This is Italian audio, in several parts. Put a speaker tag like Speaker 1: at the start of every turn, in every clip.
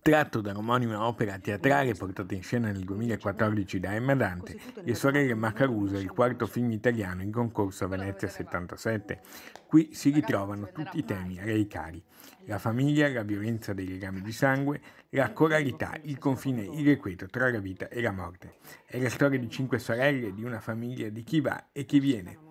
Speaker 1: tratto da omonima opera teatrale portata in scena nel 2014 da Emma Dante Le Sorelle Macaruso, il quarto film italiano in concorso a Venezia 77. Qui si ritrovano tutti i temi a lei cari. La famiglia, la violenza dei legami di sangue, la coralità, il confine irrequieto tra la vita e la morte. È la storia di cinque sorelle, di una famiglia, di chi va e chi viene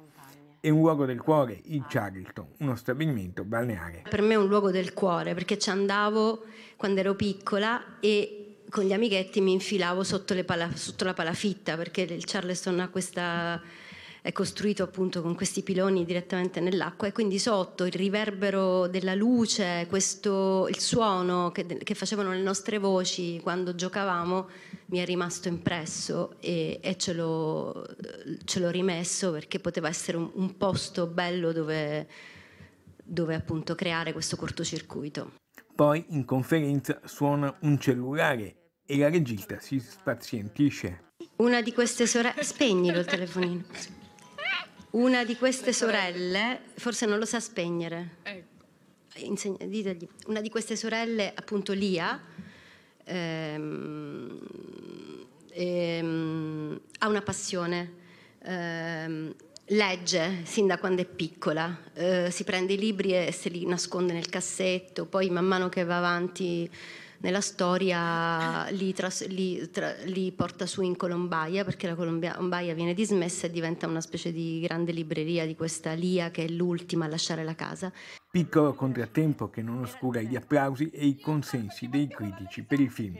Speaker 1: è un luogo del cuore, il Charlton, uno stabilimento balneare.
Speaker 2: Per me è un luogo del cuore perché ci andavo quando ero piccola e con gli amichetti mi infilavo sotto, pala, sotto la palafitta perché il Charleston questa, è costruito appunto con questi piloni direttamente nell'acqua e quindi sotto il riverbero della luce, questo, il suono che, che facevano le nostre voci quando giocavamo mi è rimasto impresso e, e ce, l'ho, ce, l'ho, rimesso perché poteva essere un, un posto bello dove, dove appunto creare questo cortocircuito.
Speaker 1: Poi in conferenza suona un cellulare e la regista si spazientisce.
Speaker 2: Una di queste sorelle... Spegnilo il telefonino. Una di queste sorelle forse non lo sa spegnere. Ecco. Insegna, ditegli. Una di queste sorelle, appunto Lia, ehm, ehm, ha una passione, ehm, legge sin da quando è piccola, eh, si prende i libri e se li nasconde nel cassetto, poi man mano che va avanti nella storia li, tras, li, tra, li porta su in Colombaia perché la Colombaia viene dismessa e diventa una specie di grande libreria di questa Lia che è l'ultima a lasciare la casa.
Speaker 1: Piccolo contrattempo che non oscura gli applausi e i consensi dei critici per il film.